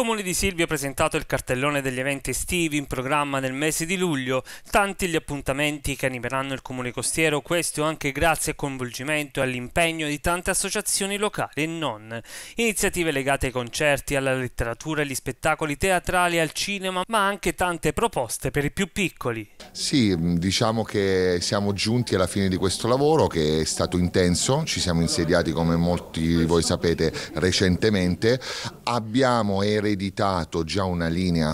Comune di Silvio ha presentato il cartellone degli eventi estivi in programma nel mese di luglio, tanti gli appuntamenti che animeranno il Comune costiero, questo anche grazie al coinvolgimento e all'impegno di tante associazioni locali e non. Iniziative legate ai concerti, alla letteratura, agli spettacoli teatrali, al cinema, ma anche tante proposte per i più piccoli. Sì, mm, diciamo che siamo giunti alla fine di questo lavoro che è stato intenso, ci siamo insediati come molti di voi sapete recentemente, abbiamo ereditato ereditato già una linea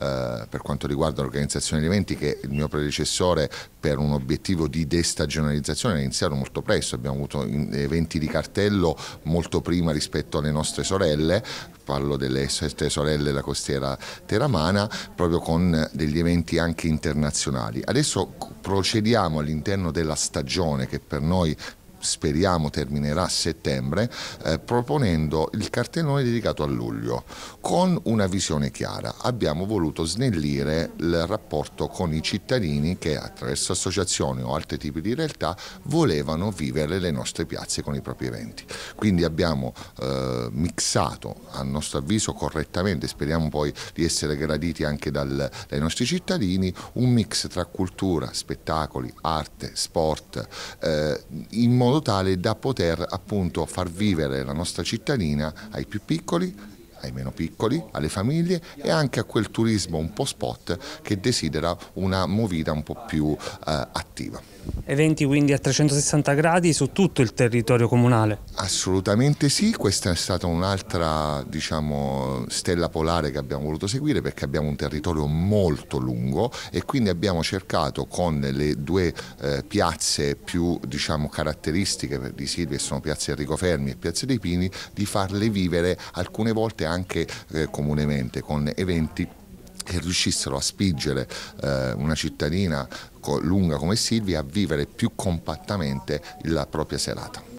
eh, per quanto riguarda l'organizzazione degli eventi che il mio predecessore per un obiettivo di destagionalizzazione è iniziato molto presto, abbiamo avuto eventi di cartello molto prima rispetto alle nostre sorelle, parlo delle sette sorelle della costiera teramana, proprio con degli eventi anche internazionali. Adesso procediamo all'interno della stagione che per noi speriamo terminerà a settembre, eh, proponendo il cartellone dedicato a luglio con una visione chiara. Abbiamo voluto snellire il rapporto con i cittadini che attraverso associazioni o altri tipi di realtà volevano vivere le nostre piazze con i propri eventi. Quindi abbiamo eh, mixato a nostro avviso correttamente, speriamo poi di essere graditi anche dal, dai nostri cittadini, un mix tra cultura, spettacoli, arte, sport, eh, in modo modo tale da poter appunto far vivere la nostra cittadina ai più piccoli, ai meno piccoli, alle famiglie e anche a quel turismo un po' spot che desidera una movita un po' più eh, attiva. Eventi quindi a 360 gradi su tutto il territorio comunale? Assolutamente sì, questa è stata un'altra diciamo, stella polare che abbiamo voluto seguire perché abbiamo un territorio molto lungo e quindi abbiamo cercato con le due eh, piazze più diciamo, caratteristiche di Silvia, che sono Piazza Enrico Fermi e Piazza dei Pini, di farle vivere alcune volte anche eh, comunemente con eventi che riuscissero a spingere eh, una cittadina lunga come Silvia a vivere più compattamente la propria serata.